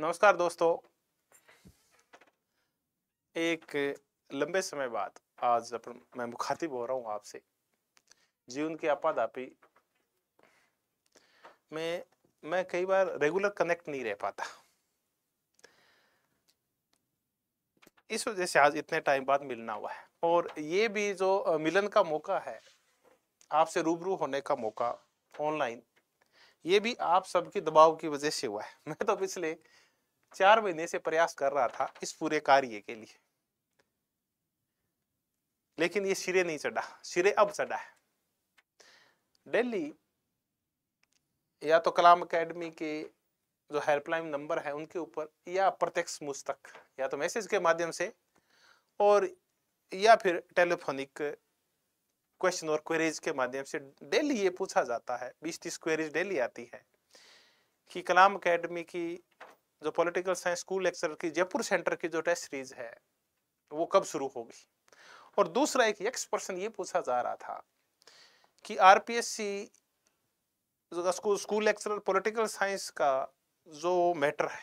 नमस्कार दोस्तों एक लंबे समय बाद आज अपन मैं मुखातिब हो रहा हूं आपसे जीवन के आपाधापी में मैं कई बार रेगुलर कनेक्ट नहीं रह पाता इस वजह से आज इतने टाइम बाद मिलना हुआ है और ये भी जो मिलन का मौका है आपसे रूबरू होने का मौका ऑनलाइन ये भी आप सबके दबाव की वजह से हुआ है मैं तो पिछले चार महीने से प्रयास कर रहा था इस पूरे कार्य के लिए लेकिन ये सिरे नहीं चढ़ा सिरे अब चढ़ा है डेली या तो कलाम अकेडमी के जो हेल्पलाइन नंबर है उनके ऊपर या प्रत्यक्ष मुझ तक या तो मैसेज के माध्यम से और या फिर टेलीफोनिक क्वेश्चन और क्वेरीज के माध्यम से डेली ये पूछा जाता है बीस तीस क्वेरीज डेली आती है कि कलाम अकेडमी की जो पॉलिटिकल साइंस स्कूल लेक्चर की जयपुर सेंटर की जो टेस्ट सीरीज है वो कब शुरू होगी और दूसरा एक यक्स पर्सन ये पूछा जा रहा था कि RPSC school school lecturer political science का जो मैटर है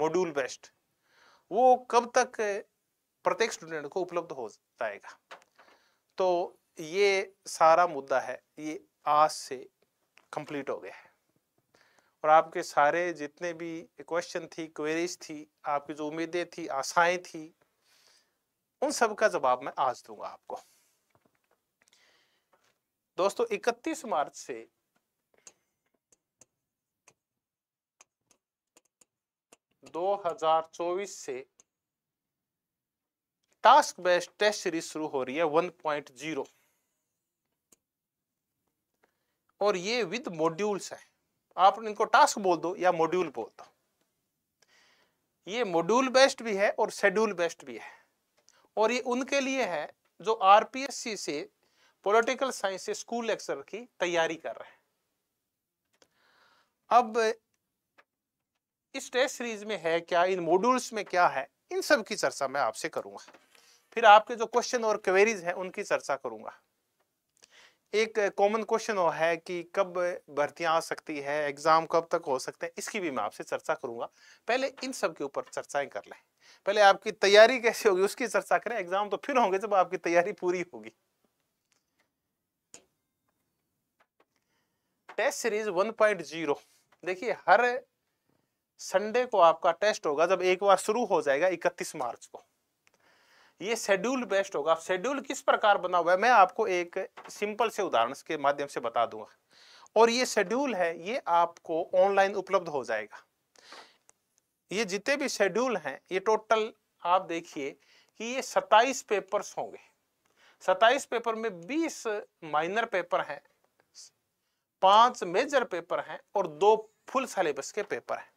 मॉड्यूल बेस्ट वो कब तक प्रत्येक स्टूडेंट को उपलब्ध हो जाएगा तो ये सारा मुद्दा है ये आज से कंप्लीट हो गया है और आपके सारे जितने भी क्वेश्चन थी क्वेरीज थी आपकी जो उम्मीदें थी आशाएं थी उन सब का जवाब मैं आज दूंगा आपको दोस्तों 31 मार्च से दो हजार चौबीस से टास्क बेस्ड टेस्ट सीरीज शुरू हो रही है 1.0 और ये विद मॉड्यूल्स है आप इनको टास्क बोल दो या मॉड्यूल बोल दो ये मॉड्यूल बेस्ड भी है और शेड्यूल बेस्ड भी है और ये उनके लिए है जो आरपीएससी से पॉलिटिकल साइंस से स्कूल लेक्चर की तैयारी कर रहे हैं अब इस टेस्ट सीरीज में है क्या इन मॉड्यूल्स में क्या है इन सब की चर्चा मैं आपसे करूंगा फिर आपके जो क्वेश्चन और क्वेरीज हैं उनकी चर्चा करूंगा एक कॉमन क्वेश्चन है कि कब भर्तियां आ सकती है एग्ज़ाम कब तक हो सकते हैं इसकी भी मैं आपसे चर्चा करूंगा पहले इन सब के ऊपर चर्चाएं कर लें पहले आपकी तैयारी कैसे होगी उसकी चर्चा करें एग्ज़ाम तो फिर होंगे जब आपकी तैयारी पूरी होगी टेस्ट सीरीज 1.0 देखिए हर संडे को आपका टेस्ट होगा जब एक बार शुरू हो जाएगा 31 मार्च को ये शेड्यूल बेस्ट होगा शेड्यूल किस प्रकार बना हुआ है मैं आपको एक सिंपल से उदाहरण के माध्यम से बता दूंगा और ये शेड्यूल है ये आपको ऑनलाइन उपलब्ध हो जाएगा ये जितने भी शेड्यूल हैं ये टोटल आप देखिए कि ये 27 पेपर्स होंगे 27 पेपर में 20 माइनर पेपर हैं पांच मेजर पेपर हैं और दो फुल सिलेबस के पेपर हैं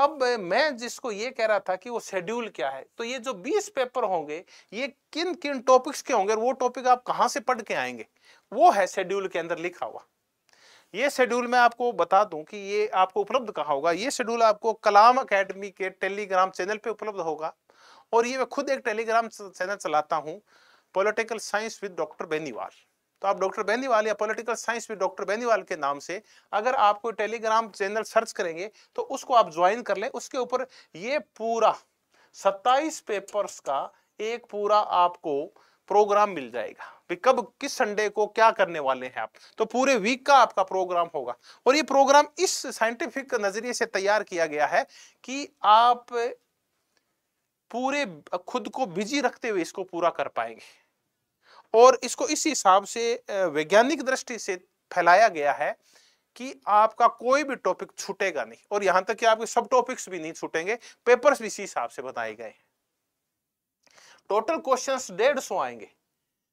अब मैं जिसको ये कह रहा था कि वो शेड्यूल क्या है तो ये जो 20 पेपर होंगे ये किन किन टॉपिक्स के होंगे वो टॉपिक आप कहाँ से पढ़ के आएंगे वो है शेड्यूल के अंदर लिखा हुआ ये शेड्यूल मैं आपको बता दूं कि ये आपको उपलब्ध कहाँ होगा ये शेड्यूल आपको कलाम अकेडमी के टेलीग्राम चैनल पे उपलब्ध होगा और ये मैं खुद एक टेलीग्राम चैनल चलाता हूँ political science with doctor Beniwal तो आप डॉक्टर बेनीवाल या पॉलिटिकल साइंस में डॉक्टर बेनीवाल के नाम से अगर आपको टेलीग्राम चैनल सर्च करेंगे तो उसको आप ज्वाइन कर लें उसके ऊपर ये पूरा सत्ताईस पेपर्स का एक पूरा आपको प्रोग्राम मिल जाएगा कब किस संडे को क्या करने वाले हैं आप तो पूरे वीक का आपका प्रोग्राम होगा और ये प्रोग्राम इस साइंटिफिक नजरिए से तैयार किया गया है कि आप पूरे खुद को बिजी रखते हुए इसको पूरा कर पाएंगे और इसको इस हिसाब से वैज्ञानिक दृष्टि से फैलाया गया है कि आपका कोई भी टॉपिक छूटेगा नहीं और यहां तक कि आपके सब टॉपिक्स भी नहीं छूटेंगे पेपर्स भी इसी हिसाब से बताए गए टोटल क्वेश्चंस डेढ़ सौ आएंगे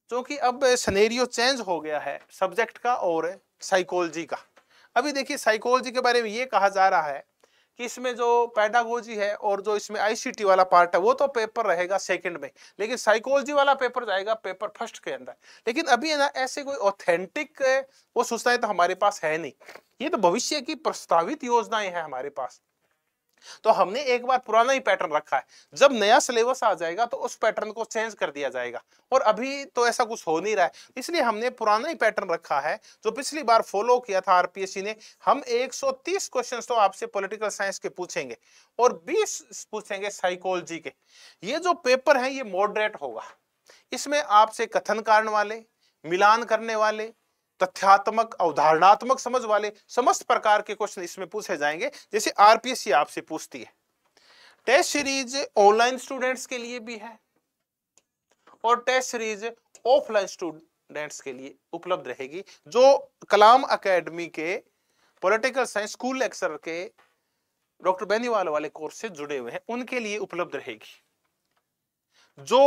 क्योंकि अब सनेरियो चेंज हो गया है सब्जेक्ट का और साइकोलॉजी का अभी देखिए साइकोलॉजी के बारे में ये कहा जा रहा है कि इसमें जो पैडागोजी है और जो इसमें आईसीटी वाला पार्ट है वो तो पेपर रहेगा सेकंड में लेकिन साइकोलॉजी वाला पेपर जाएगा पेपर फर्स्ट के अंदर लेकिन अभी ना ऐसे कोई ऑथेंटिक वो सूचनाएं तो हमारे पास है नहीं ये तो भविष्य की प्रस्तावित योजनाएं हैं हमारे पास तो हमने एक बार पुराना ही पैटर्न रखा है जब नया सिलेबस आ जाएगा तो उस पैटर्न को चेंज कर दिया जाएगा और अभी तो ऐसा कुछ हो नहीं रहा है इसलिए हमने पुराना ही पैटर्न रखा है जो पिछली बार फॉलो किया था आरपीएससी ने हम 130 क्वेश्चंस तो आपसे पॉलिटिकल साइंस के पूछेंगे और 20 पूछेंगे साइकोलॉजी के ये जो पेपर है ये मॉडरेट होगा इसमें आपसे कथन कारण वाले मिलान करने वाले तथ्यात्मक अवधारणात्मक समझ वाले समस्त प्रकार के क्वेश्चन इसमें पूछे जाएंगे जैसे आरपीएससी आपसे पूछती है टेस्ट सीरीज ऑनलाइन स्टूडेंट्स के लिए भी है और टेस्ट सीरीज ऑफलाइन स्टूडेंट्स के लिए उपलब्ध रहेगी जो कलाम अकेडमी के पॉलिटिकल साइंस स्कूल लेक्चर के डॉक्टर बेनीवाल वाले कोर्स से जुड़े हुए हैं उनके लिए उपलब्ध रहेगी जो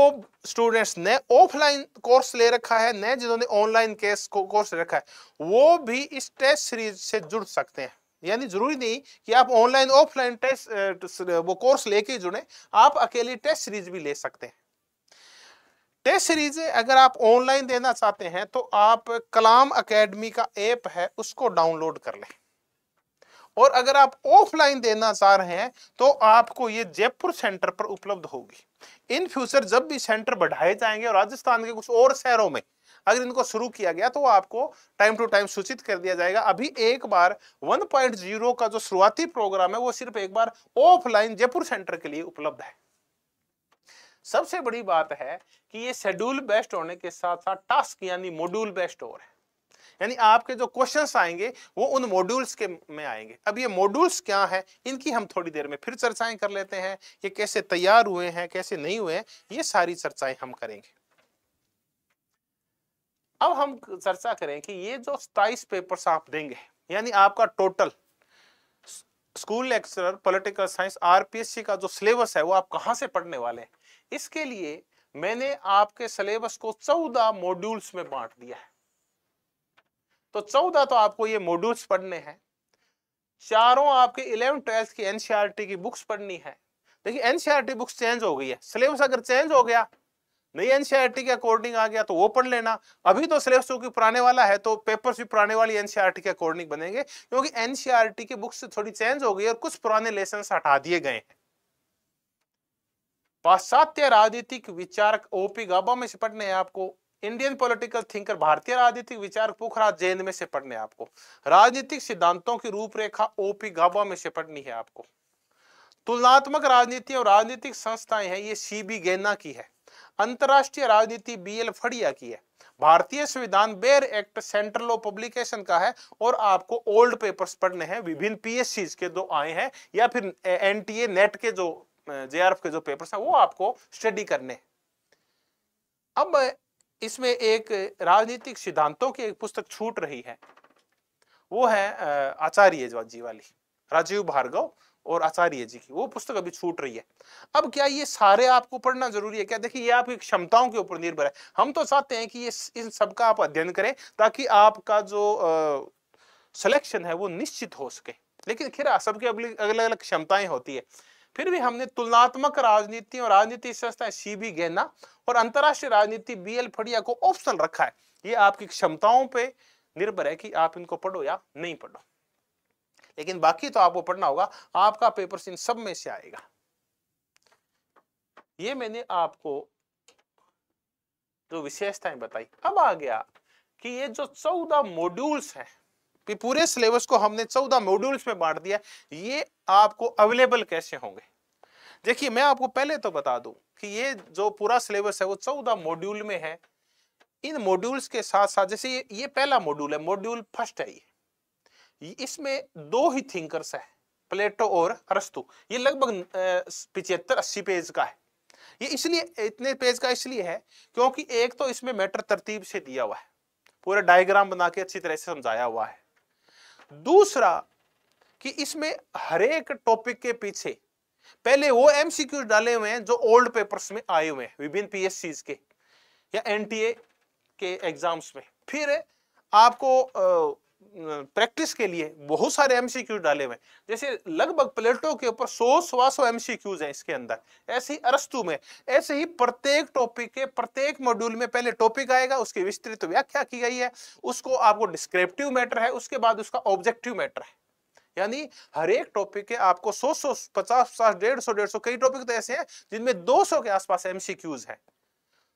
स्टूडेंट्स ने ऑफलाइन कोर्स ले रखा है नए जिन्होंने ऑनलाइन केस कोर्स ले रखा है वो भी इस टेस्ट सीरीज से जुड़ सकते हैं यानी जरूरी नहीं कि आप ऑनलाइन ऑफलाइन टेस्ट वो कोर्स लेके जुड़े आप अकेले टेस्ट सीरीज भी ले सकते हैं टेस्ट सीरीज अगर आप ऑनलाइन देना चाहते हैं तो आप कलाम अकेडमी का एप है उसको डाउनलोड कर लें और अगर आप ऑफलाइन देना चाह रहे हैं तो आपको ये जयपुर सेंटर पर उपलब्ध होगी इन फ्यूचर जब भी सेंटर बढ़ाए जाएंगे और राजस्थान के कुछ और शहरों में अगर इनको शुरू किया गया तो आपको टाइम टू टाइम सूचित कर दिया जाएगा अभी एक बार 1.0 का जो शुरुआती प्रोग्राम है वो सिर्फ एक बार ऑफलाइन जयपुर सेंटर के लिए उपलब्ध है सबसे बड़ी बात है कि ये शेड्यूल बेस्ट होने के साथ साथ टास्क यानी मॉड्यूल बेस्ट और है यानी आपके जो क्वेश्चन आएंगे वो उन मॉड्यूल्स के में आएंगे अब ये मॉड्यूल्स क्या है इनकी हम थोड़ी देर में फिर चर्चाएं कर लेते हैं ये कैसे तैयार हुए हैं कैसे नहीं हुए हैं ये सारी चर्चाएं हम करेंगे अब हम चर्चा करें कि ये जो सताइस पेपर आप देंगे यानी आपका total school lecturer political science RPSC का जो सिलेबस है वो आप कहां से पढ़ने वाले हैं इसके लिए मैंने आपके सिलेबस को चौदह मॉड्यूल्स में बांट दिया है तो चौदह तो आपको ये मॉड्यूल्स पढ़ने हैं चारों आपके इलेवन ट्वेल्थ की एनसीआरटी e की बुक्स पढ़नी है देखिए एनसीआरटी बुक्स चेंज हो गई है सिलेबस अगर चेंज हो गया नई एनसीआरटी e के अकॉर्डिंग आ गया तो वो पढ़ लेना अभी तो सिलेबस चूंकि पुराने वाला है तो पेपर्स भी पुराने वाली एनसीआरटी e के अकॉर्डिंग बनेंगे क्योंकि एनसीआरटी की बुक्स थोड़ी चेंज हो गई और कुछ पुराने लेसन हटा दिए गए हैं पाश्चात्य राजनीतिक विचारक ओपी गाबा में से पढ़ने हैं आपको इंडियन पॉलिटिकल थिंकर भारतीय राजनीतिक विचार पुखराज जैन में से पढ़ने आपको राजनीतिक सिद्धांतों की रूपरेखा ओपी गाबा में से पढ़नी है आपको तुलनात्मक राजनीति और राजनीतिक संस्थाएं हैं ये सी बी गेना की है अंतरराष्ट्रीय राजनीति बी एल फड़िया की है भारतीय संविधान बेर एक्ट सेंट्रल ऑफ पब्लिकेशन का है और आपको ओल्ड पेपर्स पढ़ने हैं विभिन्न पीएससी के दो आए हैं या फिर एनटीए नेट के जो जेआरएफ के जो पेपर्स हैं वो आपको स्टडी करने हैं अब इसमें एक राजनीतिक सिद्धांतों की एक पुस्तक छूट रही है वो है आचार्य जी वाली राजीव भार्गव और आचार्य जी की वो पुस्तक अभी छूट रही है अब क्या ये सारे आपको पढ़ना जरूरी है क्या देखिए ये आपकी क्षमताओं के ऊपर निर्भर है हम तो चाहते हैं कि ये इन सब का आप अध्ययन करें ताकि आपका जो सिलेक्शन है वो निश्चित हो सके लेकिन खैर सबकी अलग अलग क्षमताएं होती है फिर भी हमने तुलनात्मक राजनीति और राजनीति संस्थाएं सी बी गेना और अंतर्राष्ट्रीय राजनीति बी एल फड़िया को ऑप्शन रखा है ये आपकी क्षमताओं पर निर्भर है कि आप इनको पढ़ो या नहीं पढ़ो लेकिन बाकी तो आपको पढ़ना होगा आपका पेपर इन सब में से आएगा ये मैंने आपको जो विशेषताएं बताई अब आ गया कि ये जो चौदह मॉड्यूल्स है पूरे सिलेबस को हमने चौदह मॉड्यूल्स में बांट दिया ये आपको अवेलेबल कैसे होंगे देखिए मैं आपको पहले तो बता दूं कि ये जो पूरा सिलेबस है वो चौदह मॉड्यूल में है इन मॉड्यूल्स के साथ साथ जैसे ये ये पहला मॉड्यूल है मॉड्यूल फर्स्ट है ये इसमें दो ही थिंकर्स है प्लेटो और अरस्तु ये लगभग पिछहत्तर अस्सी पेज का है ये इसलिए इतने पेज का इसलिए है क्योंकि एक तो इसमें मैटर तरतीब से दिया हुआ है पूरा डायग्राम बना के अच्छी तरह से समझाया हुआ है दूसरा कि इसमें हरेक टॉपिक के पीछे पहले वो एमसीक्यूज डाले हुए हैं जो ओल्ड पेपर्स में आए हुए हैं विभिन्न पीएससीज के या एनटीए के एग्जाम्स में फिर आपको प्रैक्टिस के लिए बहुत सारे एमसीक्यूज डाले हुए हैं जैसे लगभग प्लेटो के ऊपर सौ सवा सौ एमसीक्यूज हैं इसके अंदर ऐसे ही अरस्तु में ऐसे ही प्रत्येक टॉपिक के प्रत्येक मॉड्यूल में पहले टॉपिक आएगा उसकी विस्तृत व्याख्या की गई है उसको आपको डिस्क्रिप्टिव मैटर है उसके बाद उसका ऑब्जेक्टिव मैटर है यानी हर एक टॉपिक के आपको सो सौ पचास पचास डेढ़ सौ डेढ़ सौ कई टॉपिक तो ऐसे हैं जिनमें दो सौ के आसपास एमसीक्यूज हैं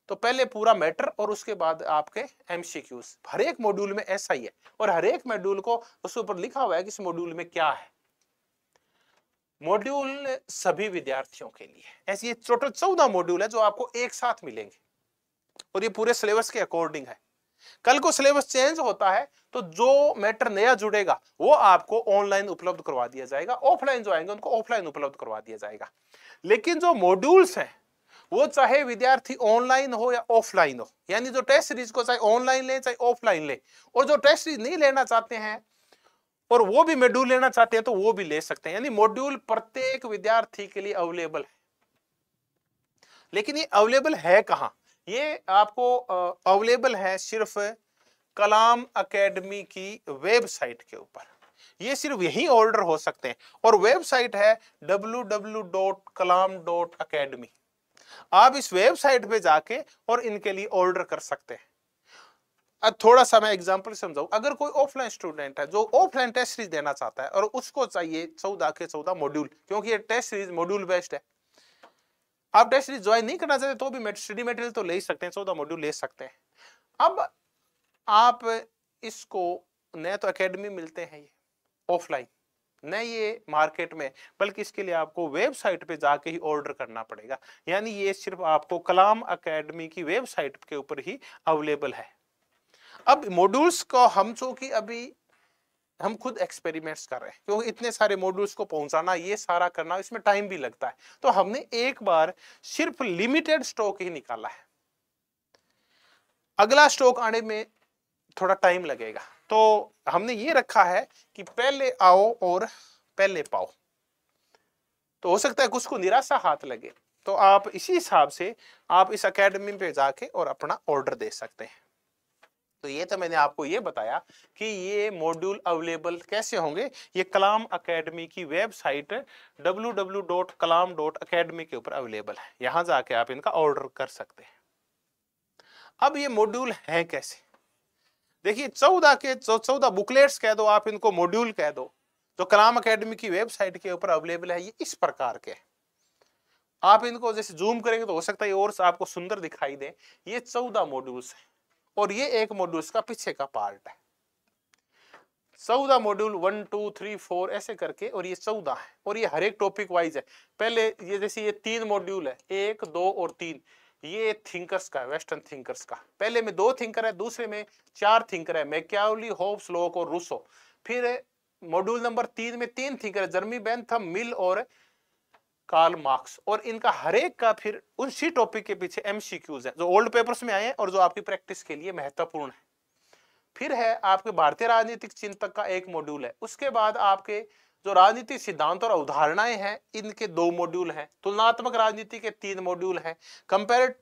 तो पहले पूरा मैटर और उसके बाद आपके एमसीक्यूज हर एक मॉड्यूल में ऐसा ही है और हर एक मॉड्यूल को उसके ऊपर लिखा हुआ है कि इस मॉड्यूल में क्या है मॉड्यूल सभी विद्यार्थियों के लिए ऐसी टोटल चौदह मॉड्यूल है जो आपको एक साथ मिलेंगे और ये पूरे सिलेबस के अकॉर्डिंग है कल को सिलेबस चेंज होता है तो जो मैटर नया जुड़ेगा वो आपको ऑनलाइन उपलब्ध करवा दिया जाएगा ऑफलाइन जो आएंगे उनको ऑफलाइन उपलब्ध करवा दिया जाएगा लेकिन जो मॉड्यूल्स हैं वो चाहे विद्यार्थी ऑनलाइन हो या ऑफलाइन हो यानी जो टेस्ट सीरीज को चाहे ऑनलाइन ले चाहे ऑफलाइन ले और जो टेस्ट सीरीज नहीं लेना चाहते हैं और वो भी मॉड्यूल लेना चाहते हैं तो वो भी ले सकते हैं यानी मॉड्यूल प्रत्येक विद्यार्थी के लिए अवेलेबल है लेकिन ये अवेलेबल है कहां ये आपको अवेलेबल है सिर्फ कलाम एकेडमी की वेबसाइट के ऊपर ये सिर्फ यही ऑर्डर हो सकते हैं और वेबसाइट है www.kalam.academy आप इस वेबसाइट पे जाके और इनके लिए ऑर्डर कर सकते हैं अब थोड़ा सा मैं एग्जांपल समझाऊं अगर कोई ऑफलाइन स्टूडेंट है जो ऑफलाइन टेस्ट सीरीज देना चाहता है और उसको चाहिए चौदह के चौदह मॉड्यूल क्योंकि ये टेस्ट सीरीज मॉड्यूल बेस्ड है आप टेस्ट सीरीज ज्वाइन नहीं करना चाहते तो भी स्टडी मेटेरियल तो ले सकते हैं चौदह मॉड्यूल ले सकते हैं अब आप इसको नए तो अकेडमी मिलते हैं ये ऑफलाइन नए ये मार्केट में बल्कि इसके लिए आपको वेबसाइट पे जाके ही ऑर्डर करना पड़ेगा यानी ये सिर्फ आपको कलाम अकेडमी की वेबसाइट के ऊपर ही अवेलेबल है अब मॉड्यूल्स को हम चूंकि अभी हम खुद एक्सपेरिमेंट्स कर रहे हैं क्योंकि इतने सारे मॉड्यूल्स को पहुंचाना ये सारा करना इसमें टाइम भी लगता है तो हमने एक बार सिर्फ लिमिटेड स्टॉक ही निकाला है अगला स्टॉक आने में थोड़ा टाइम लगेगा तो हमने ये रखा है कि पहले आओ और पहले पाओ तो हो सकता है कुछ को निराशा हाथ लगे तो आप इसी हिसाब से आप इस अकेडमी पे जाके और अपना ऑर्डर दे सकते हैं तो ये तो मैंने आपको ये बताया कि ये मॉड्यूल अवेलेबल कैसे होंगे ये कलाम अकेडमी की वेबसाइट www.kalam.academy के ऊपर अवेलेबल है यहां जाके आप इनका ऑर्डर कर सकते हैं अब ये मॉड्यूल है कैसे देखिए चौदह के चौदह बुकलेट्स कह दो आप इनको मॉड्यूल कह दो जो कलाम अकेडमी की वेबसाइट के ऊपर अवेलेबल है ये इस प्रकार के आप इनको जैसे जूम करेंगे तो हो सकता है और आपको सुंदर दिखाई दे ये चौदह मॉड्यूल्स हैं और ये एक मॉड्यूल इसका पीछे का पार्ट है चौदह module one two three four ऐसे करके और ये चौदह है और ये हर एक टॉपिक वाइज है पहले ये जैसे ये तीन मॉड्यूल है एक दो और तीन ये थिंकर्स का है वेस्टर्न थिंकर्स का पहले में दो थिंकर है दूसरे में चार थिंकर है मैक्यावली होप स्लोक और रूसो फिर मॉड्यूल नंबर तीन में तीन थिंकर है जर्मी बेंथम मिल और कार्ल मार्क्स और इनका हरेक का फिर उसी टॉपिक के पीछे एमसीक्यूज है जो ओल्ड पेपर्स में आए हैं और जो आपकी प्रैक्टिस के लिए महत्वपूर्ण है फिर है आपके भारतीय राजनीतिक चिंतक का एक मॉड्यूल है उसके बाद आपके जो राजनीतिक सिद्धांत और अवधारणाएं हैं इनके दो मॉड्यूल हैं तुलनात्मक राजनीति के तीन मॉड्यूल हैं कंपेरेट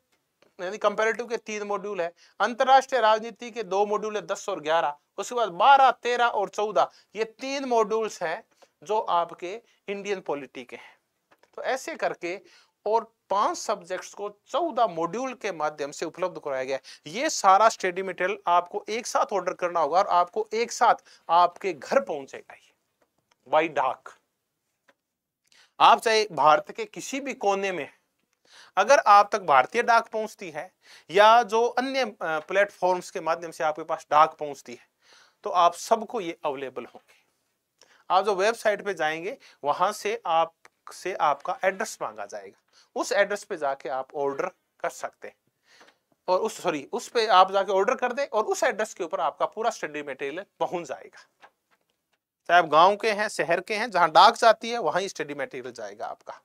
यानी कंपेरेटिव के तीन मॉड्यूल है अंतरराष्ट्रीय राजनीति के दो मॉड्यूल है दस और ग्यारह उसके बाद बारह तेरह और चौदह ये तीन मॉड्यूल्स हैं जो आपके इंडियन पॉलिटी के हैं तो ऐसे करके और पांच सब्जेक्ट्स को चौदह मॉड्यूल के माध्यम से उपलब्ध कराया गया ये सारा स्टडी मटेरियल आपको एक साथ ऑर्डर करना होगा और आपको एक साथ आपके घर पहुंचेगा ये डाक आप चाहे भारत के किसी भी कोने में अगर आप तक भारतीय डाक पहुंचती है या जो अन्य प्लेटफॉर्म्स के माध्यम से आपके पास डाक पहुंचती है तो आप सबको ये अवेलेबल होंगे आप जो वेबसाइट पे जाएंगे वहां से आप से आपका एड्रेस मांगा जाएगा उस एड्रेस पे जाके आप ऑर्डर कर सकते हैं और उस सॉरी उस पे आप जाके ऑर्डर कर दें और उस एड्रेस के ऊपर आपका पूरा स्टडी मटेरियल पहुंच जाएगा चाहे आप गांव के हैं शहर के हैं जहां डाक जाती है वहां स्टडी मटेरियल जाएगा आपका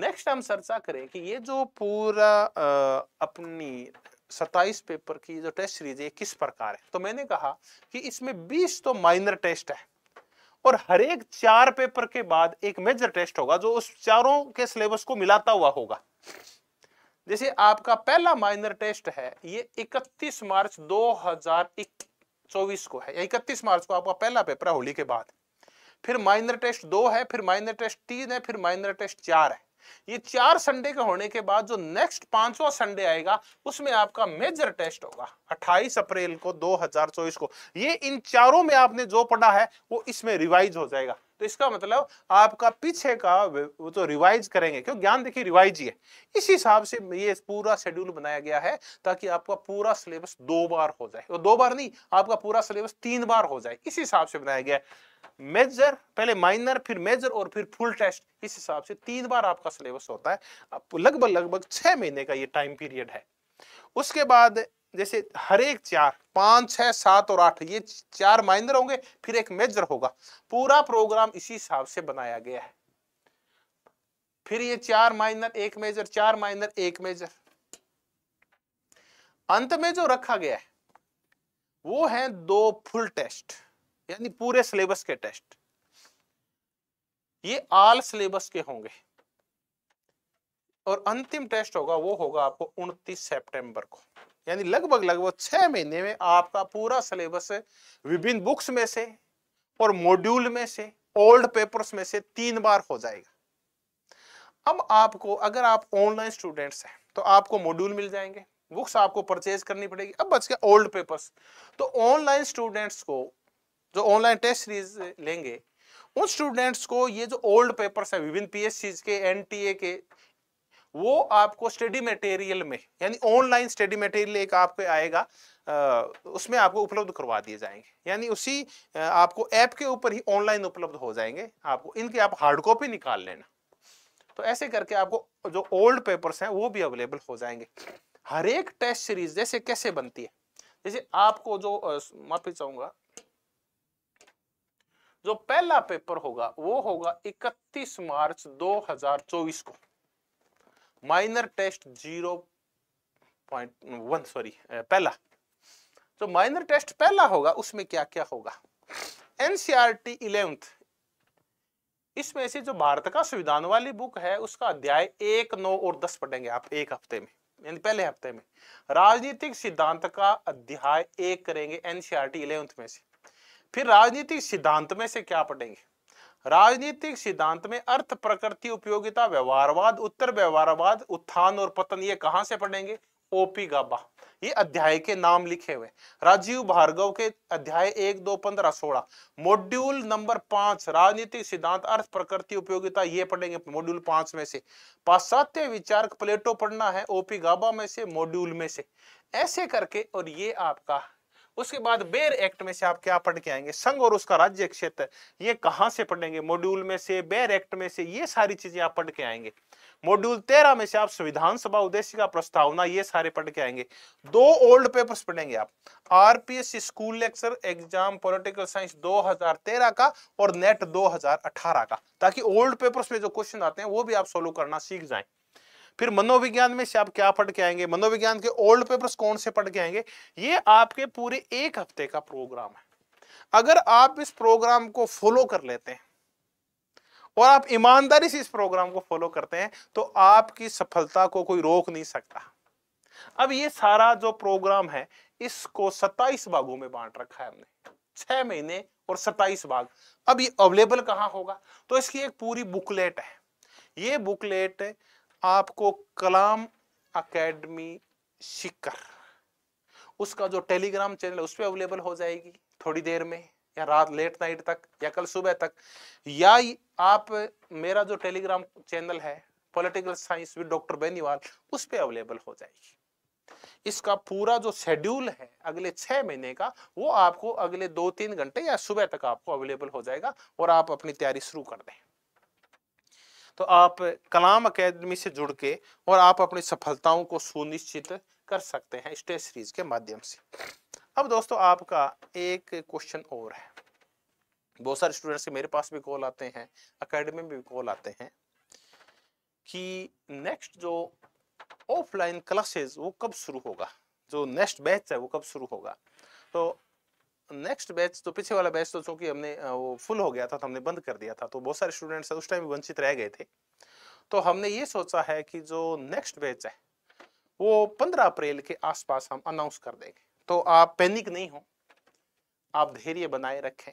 नेक्स्ट हम चर्चा करें कि ये जो पूरा आ, अपनी सत्ताईस पेपर की जो टेस्ट सीरीज है किस प्रकार है तो मैंने कहा कि इसमें बीस तो माइनर टेस्ट है और हर एक चार पेपर के बाद एक मेजर टेस्ट होगा जो उस चारों के सिलेबस को मिलाता हुआ होगा जैसे आपका पहला माइनर टेस्ट है ये 31 मार्च 2024 को है इकतीस मार्च को आपका पहला पेपर होली के बाद फिर माइनर टेस्ट दो है फिर माइनर टेस्ट तीन है फिर माइनर टेस्ट चार है ये चार संडे के होने के बाद जो नेक्स्ट पांचवा संडे आएगा उसमें आपका मेजर टेस्ट होगा 28 अप्रैल को 2024 को ये इन चारों में आपने जो पढ़ा है वो इसमें रिवाइज हो जाएगा तो इसका मतलब आपका पीछे का वो तो रिवाइज करेंगे क्यों ज्ञान देखिए रिवाइज ही है इस हिसाब से ये पूरा शेड्यूल बनाया गया है ताकि आपका पूरा सिलेबस दो बार हो जाए और दो बार नहीं आपका पूरा सिलेबस तीन बार हो जाए इस हिसाब से बनाया गया मेजर पहले माइनर फिर मेजर और फिर फुल टेस्ट इस हिसाब से तीन बार आपका सिलेबस होता है लगभग लगभग छह महीने का ये टाइम पीरियड है उसके बाद जैसे हर एक चार पांच छः सात और आठ ये चार माइनर होंगे फिर एक मेजर होगा पूरा प्रोग्राम इसी हिसाब से बनाया गया है फिर ये चार माइनर एक मेजर चार माइनर एक मेजर अंत में जो रखा गया है वो है दो फुल टेस्ट यानी पूरे सिलेबस के टेस्ट ये आल सिलेबस के होंगे और अंतिम टेस्ट होगा वो होगा आपको 29 सितंबर को यानी लगभग लगभग छह महीने में आपका पूरा सिलेबस विभिन्न बुक्स में से और मॉड्यूल में से ओल्ड पेपर्स में से तीन बार हो जाएगा अब आपको अगर आप ऑनलाइन स्टूडेंट्स हैं तो आपको मॉड्यूल मिल जाएंगे बुक्स आपको परचेज करनी पड़ेगी अब बच गया ओल्ड पेपर्स तो ऑनलाइन स्टूडेंट्स को जो ऑनलाइन टेस्ट सीरीज लेंगे उन स्टूडेंट्स को ये जो ओल्ड पेपर्स हैं विभिन्न पीएससीज के एनटीए के वो आपको स्टडी मटेरियल में यानी ऑनलाइन स्टडी मटेरियल एक आपको आएगा उसमें आपको उपलब्ध करवा दिए जाएंगे यानी उसी आपको ऐप के ऊपर ही ऑनलाइन उपलब्ध हो जाएंगे आपको इनकी आप हार्ड कॉपी निकाल लेना तो ऐसे करके आपको जो ओल्ड पेपर्स हैं वो भी अवेलेबल हो जाएंगे हर एक टेस्ट सीरीज जैसे कैसे बनती है जैसे आपको जो माफी चाहूंगा जो पहला पेपर होगा वो होगा 31 मार्च 2024 को minor test zero point one sorry पहला जो माइनर टेस्ट पहला होगा उसमें क्या क्या होगा एनसीआरटी इलेवंथ e इसमें से जो भारत का संविधान वाली बुक है उसका अध्याय एक नौ और दस पढ़ेंगे आप एक हफ्ते में यानी पहले हफ्ते में राजनीतिक सिद्धांत का अध्याय एक करेंगे एनसीआरटी इलेवंथ e में से फिर राजनीतिक सिद्धांत में से क्या पढ़ेंगे राजनीतिक सिद्धांत में अर्थ प्रकृति उपयोगिता व्यवहारवाद उत्तर व्यवहारवाद उत्थान और पतन ये कहां से पढ़ेंगे ओपी गाबा ये अध्याय के नाम लिखे हुए राजीव भार्गव के अध्याय एक दो पंद्रह सोलह मॉड्यूल नंबर पांच राजनीतिक सिद्धांत अर्थ प्रकृति उपयोगिता ये पढ़ेंगे मॉड्यूल पांच में से पाश्चात्य विचार प्लेटो पढ़ना है ओपी गाबा में से मॉड्यूल में से ऐसे करके और ये आपका उसके बाद बेर एक्ट में से आप क्या पढ़ के आएंगे संघ और उसका राज्य क्षेत्र ये कहां से पढ़ेंगे मॉड्यूल में से बेर एक्ट में से ये सारी चीजें आप पढ़ के आएंगे मॉड्यूल तेरह में से आप संविधान सभा उद्देश्य का प्रस्तावना ये सारे पढ़ के आएंगे दो ओल्ड पेपर्स पढ़ेंगे आप RPS school lecture exam political science 2013 का और नेट 2018 का ताकि ओल्ड पेपर्स में जो क्वेश्चन आते हैं वो भी आप सोल्व करना सीख जाए फिर मनोविज्ञान में से आप क्या पढ़ के आएंगे मनोविज्ञान के ओल्ड पेपर्स कौन से पढ़ के आएंगे ये आपके पूरे एक हफ्ते का प्रोग्राम है अगर आप इस प्रोग्राम को फॉलो कर लेते हैं और आप ईमानदारी से इस प्रोग्राम को फॉलो करते हैं तो आपकी सफलता को कोई रोक नहीं सकता अब ये सारा जो प्रोग्राम है इसको 27 भागों में बांट रखा है हमने छह महीने और 27 भाग अब ये अवेलेबल कहाँ होगा तो इसकी एक पूरी बुकलेट है ये बुकलेट आपको कलाम अकेडमी शिकर उसका जो टेलीग्राम चैनल है उस पर अवेलेबल हो जाएगी थोड़ी देर में या रात लेट नाइट तक या कल सुबह तक या आप मेरा जो टेलीग्राम चैनल है political science with doctor Beniwal उस पर अवेलेबल हो जाएगी इसका पूरा जो शेड्यूल है अगले छह महीने का वो आपको अगले दो तीन घंटे या सुबह तक आपको अवेलेबल हो जाएगा और आप अपनी तैयारी शुरू कर दें तो आप कलाम अकेडमी से जुड़ के और आप अपनी सफलताओं को सुनिश्चित कर सकते हैं स्टेज सीरीज के माध्यम से अब दोस्तों आपका एक क्वेश्चन और है बहुत सारे स्टूडेंट्स के मेरे पास भी कॉल आते हैं अकेडमी में भी कॉल आते हैं कि नेक्स्ट जो ऑफलाइन क्लासेस वो कब शुरू होगा जो नेक्स्ट बैच है वो कब शुरू होगा तो नेक्स्ट बैच तो पीछे वाला बैच तो चूंकि हमने वो फुल हो गया था तो हमने बंद कर दिया था तो बहुत सारे स्टूडेंट्स उस टाइम वंचित रह गए थे तो हमने ये सोचा है कि जो नेक्स्ट बैच है वो पंद्रह अप्रैल के आसपास हम अनाउंस कर देंगे तो आप पैनिक नहीं हो आप धैर्य बनाए रखें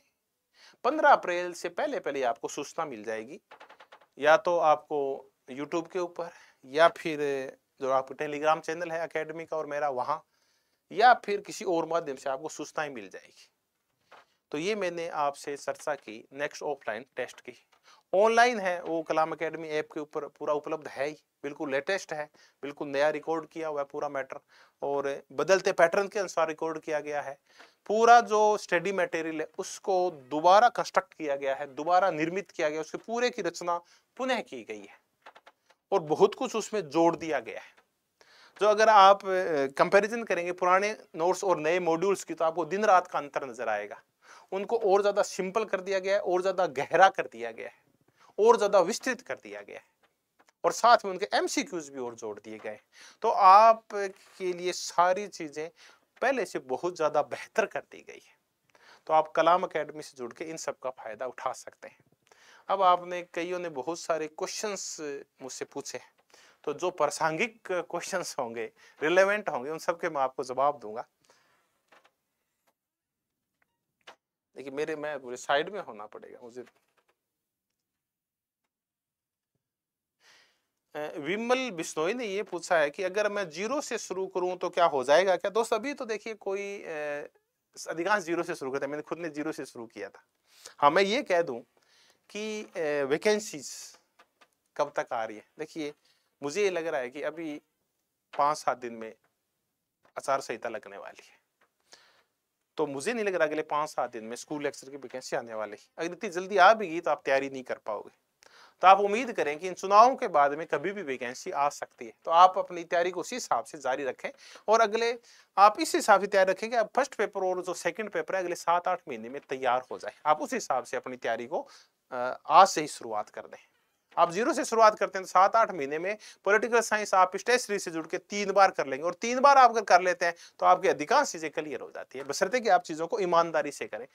पंद्रह अप्रैल से पहले पहले आपको सूचना मिल जाएगी या तो आपको यूट्यूब के ऊपर या फिर जो आपका टेलीग्राम चैनल है अकेडमी का और मेरा वहाँ या फिर किसी और माध्यम से आपको सुस्ताएं मिल जाएगी तो ये मैंने आपसे चर्चा की नेक्स्ट ऑफलाइन टेस्ट की ऑनलाइन है वो कलाम अकेडमी ऐप के ऊपर पूरा उपलब्ध है ही बिल्कुल लेटेस्ट है बिल्कुल नया रिकॉर्ड किया हुआ है पूरा मैटर और बदलते पैटर्न के अनुसार रिकॉर्ड किया गया है पूरा जो स्टडी मटेरियल है उसको दोबारा कंस्ट्रक्ट किया गया है दोबारा निर्मित किया गया उसके पूरे की रचना पुनः की गई है और बहुत कुछ उसमें जोड़ दिया गया है तो अगर आप कंपैरिजन करेंगे पुराने नोट्स और नए मॉड्यूल्स की तो आपको दिन रात का अंतर नजर आएगा उनको और ज़्यादा सिंपल कर दिया गया है और ज़्यादा गहरा कर दिया गया है और ज़्यादा विस्तृत कर दिया गया है और साथ में उनके एम भी और जोड़ दिए गए तो आप के लिए सारी चीज़ें पहले से बहुत ज़्यादा बेहतर कर दी गई है तो आप कलाम अकेडमी से जुड़ के इन सब का फ़ायदा उठा सकते हैं अब आपने कईयों ने बहुत सारे क्वेश्चंस मुझसे पूछे हैं तो जो प्रासंगिक क्वेश्चन होंगे रिलेवेंट होंगे उन सबके मैं आपको जवाब दूंगा देखिए मेरे मैं साइड में होना पड़ेगा मुझे विमल बिश्नोई ने ये पूछा है कि अगर मैं जीरो से शुरू करूं तो क्या हो जाएगा क्या दोस्त अभी तो देखिए कोई अधिकांश जीरो से शुरू करते मैंने खुद ने जीरो से शुरू किया था हाँ मैं ये कह दूं कि वैकेंसीज कब तक आ रही है देखिए मुझे ये लग रहा है कि अभी पांच सात दिन में आचार संहिता लगने वाली है तो मुझे नहीं लग रहा अगले पांच सात दिन में स्कूल लेक्चर की वैकेंसी आने वाली अगर इतनी जल्दी आ भी गई तो आप तैयारी नहीं कर पाओगे तो आप उम्मीद करें कि इन चुनावों के बाद में कभी भी वैकेंसी आ सकती है तो आप अपनी तैयारी को उसी हिसाब से जारी रखें और अगले आप इस हिसाब से तैयार रखें कि आप फर्स्ट पेपर और जो सेकंड पेपर है अगले सात आठ महीने में तैयार हो जाए आप उस हिसाब से अपनी तैयारी को आज से ही शुरुआत कर दें आप जीरो से शुरुआत करते हैं तो सात आठ महीने में पॉलिटिकल साइंस आप स्टेशनरी से जुड़ के तीन बार कर लेंगे और तीन बार आप अगर कर लेते हैं तो आपकी अधिकांश चीजें क्लियर हो जाती है बसरते कि आप चीजों को ईमानदारी से करें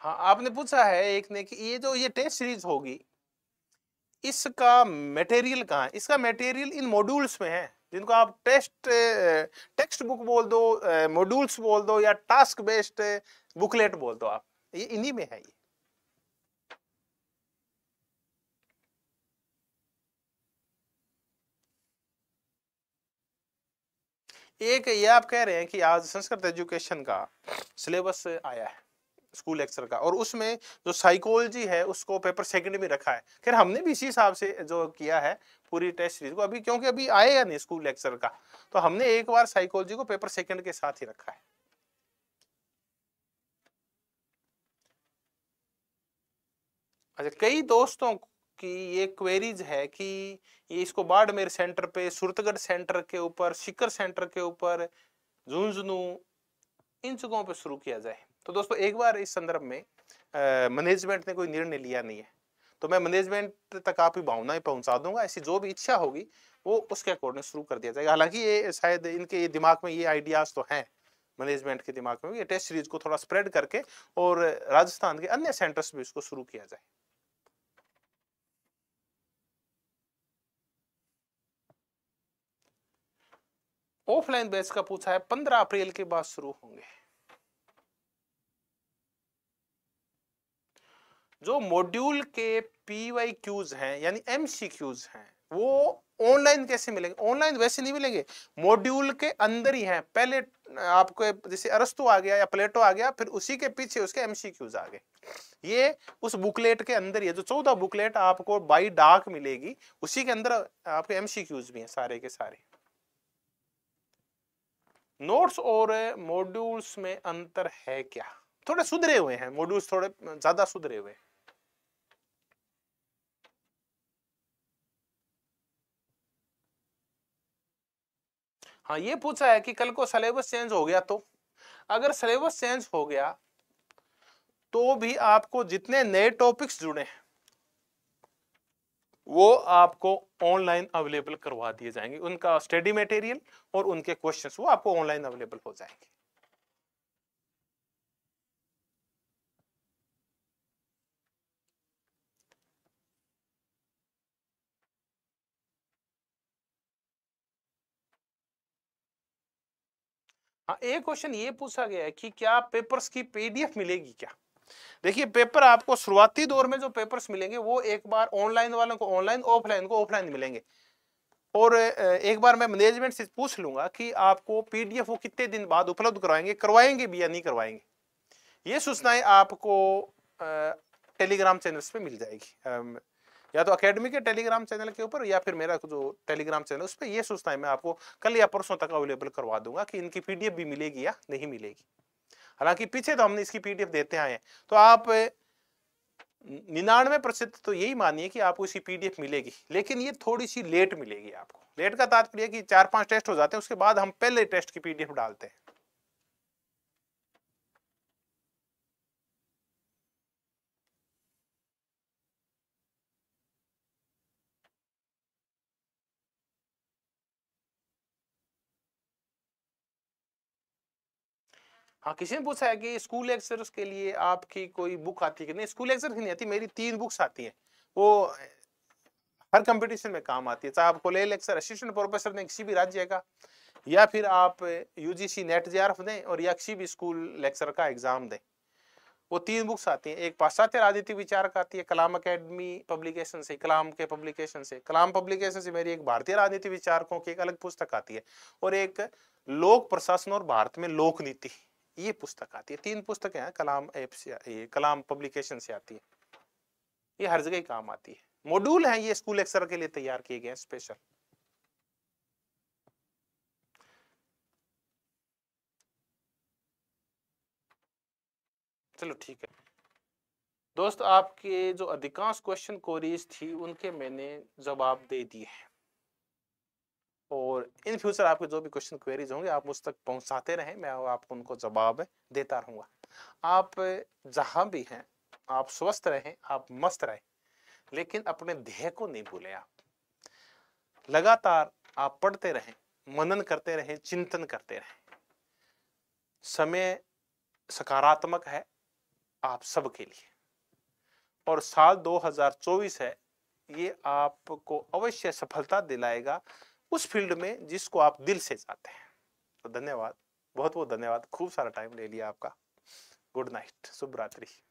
हाँ आपने पूछा है एक ने कि ये जो ये टेस्ट सीरीज होगी इसका मटेरियल कहाँ है इसका मटेरियल इन मॉड्यूल्स में है जिनको आप टेस्ट टेक्स्ट बुक बोल दो मॉड्यूल्स बोल दो या टास्क बेस्ड बुकलेट बोल दो आप ये इन्हीं में है ये एक ये आप कह रहे हैं कि आज संस्कृत एजुकेशन का सिलेबस आया है स्कूल लेक्चर का और उसमें जो साइकोलॉजी है उसको पेपर सेकंड में रखा है खैर हमने भी इसी हिसाब से जो किया है पूरी टेस्ट सीरीज को अभी क्योंकि अभी आएगा नहीं स्कूल लेक्चर का तो हमने एक बार साइकोलॉजी को पेपर सेकंड के साथ ही रखा है अच्छा कई दोस्तों की ये क्वेरीज है कि ये इसको बाड़मेर सेंटर पे सुरतगढ़ सेंटर के ऊपर शिकर सेंटर के ऊपर झुंझुनू इन जगहों पर शुरू किया जाए तो दोस्तों एक बार इस संदर्भ में मैनेजमेंट ने कोई निर्णय लिया नहीं है तो मैं मैनेजमेंट तक आपकी भावनाएं पहुंचा दूंगा ऐसी जो भी इच्छा होगी वो उसके अकॉर्डिंग शुरू कर दिया जाएगा हालांकि ये शायद इनके दिमाग में ये आइडियाज तो हैं मैनेजमेंट के दिमाग में ये टेस्ट सीरीज को थोड़ा स्प्रेड करके और राजस्थान के अन्य सेंटर्स में इसको शुरू किया जाए ऑफलाइन बैच का पूछा है पंद्रह अप्रैल के बाद शुरू होंगे जो मॉड्यूल के पी वाई क्यूज हैं यानी एम सी क्यूज हैं वो ऑनलाइन कैसे मिलेंगे ऑनलाइन वैसे नहीं मिलेंगे मॉड्यूल के अंदर ही हैं पहले आपको जैसे अरस्तु आ गया या प्लेटो आ गया फिर उसी के पीछे उसके एम सी क्यूज आ गए ये उस बुकलेट के अंदर ही है जो चौदह बुकलेट आपको बाई डाक मिलेगी उसी के अंदर आपके एम सी क्यूज भी हैं सारे के सारे नोट्स और मॉड्यूल्स में अंतर है क्या थोड़े सुधरे हुए हैं मॉड्यूल्स थोड़े ज़्यादा सुधरे हुए हैं हाँ ये पूछा है कि कल को सिलेबस चेंज हो गया तो अगर सिलेबस चेंज हो गया तो भी आपको जितने नए टॉपिक्स जुड़े हैं वो आपको ऑनलाइन अवेलेबल करवा दिए जाएंगे उनका स्टडी मटेरियल और उनके क्वेश्चंस वो आपको ऑनलाइन अवेलेबल हो जाएंगे हाँ, एक क्वेश्चन ये पूछा गया है कि क्या पेपर्स की पीडीएफ मिलेगी क्या देखिए पेपर आपको शुरुआती दौर में जो पेपर्स मिलेंगे वो एक बार ऑनलाइन वालों को ऑनलाइन ऑफलाइन को ऑफलाइन मिलेंगे और एक बार मैं मैनेजमेंट से पूछ लूंगा कि आपको पीडीएफ वो कितने दिन बाद उपलब्ध करवाएंगे करवाएंगे भी या नहीं करवाएंगे ये सूचनाएं आपको टेलीग्राम चैनल्स पे मिल जाएगी या तो अकेडमी के टेलीग्राम चैनल के ऊपर या फिर मेरा जो टेलीग्राम चैनल उस पर यह सोचता है मैं आपको कल या परसों तक अवेलेबल करवा दूंगा कि इनकी पीडीएफ भी मिलेगी या नहीं मिलेगी हालांकि पीछे तो हमने इसकी पीडीएफ देते आए हैं तो आप निन्यानवे प्रतिशत तो यही मानिए कि आपको इसकी पीडीएफ मिलेगी लेकिन ये थोड़ी सी लेट मिलेगी आपको लेट का तात्पर्य कि चार पांच टेस्ट हो जाते हैं उसके बाद हम पहले टेस्ट की पीडीएफ डालते हैं हाँ किसी ने पूछा है कि स्कूल लेक्चर के लिए आपकी कोई बुक आती है कि नहीं स्कूल लेक्चर नहीं आती मेरी तीन बुक्स आती हैं वो हर कंपटीशन में काम आती है चाहे आपको ले लेक्चर असिस्टेंट प्रोफेसर दें किसी भी राज्य का या फिर आप यूजीसी नेट जे दें और या किसी भी स्कूल लेक्चर का एग्जाम दें वो तीन बुक्स आती हैं एक पाश्चात्य राजनीति विचार का आती है कलाम अकेडमी पब्लिकेशन से कलाम के पब्लिकेशन से कलाम पब्लिकेशन से मेरी एक भारतीय राजनीति विचारकों की एक अलग पुस्तक आती है और एक लोक प्रशासन और भारत में लोक नीति ये पुस्तक आती है तीन पुस्तकें हैं कलाम ऐप से ये कलाम पब्लिकेशन से आती है ये हर जगह काम आती है मॉड्यूल है ये स्कूल एक्सर के लिए तैयार किए गए स्पेशल चलो ठीक है दोस्त आपके जो अधिकांश क्वेश्चन कोरीज थी उनके मैंने जवाब दे दिए हैं और इन फ्यूचर आपके जो भी क्वेश्चन क्वेरीज होंगे आप मुझ तक पहुंचाते रहें मैं आपको उनको जवाब देता रहूंगा आप जहां भी हैं आप स्वस्थ रहें आप मस्त रहें लेकिन अपने ध्येय को नहीं भूलें आप लगातार आप पढ़ते रहें मनन करते रहें चिंतन करते रहें समय सकारात्मक है आप सबके लिए और साल 2024 है ये आपको अवश्य सफलता दिलाएगा उस फील्ड में जिसको आप दिल से चाहते हैं तो धन्यवाद बहुत बहुत धन्यवाद खूब सारा टाइम ले लिया आपका गुड नाइट शुभ रात्रि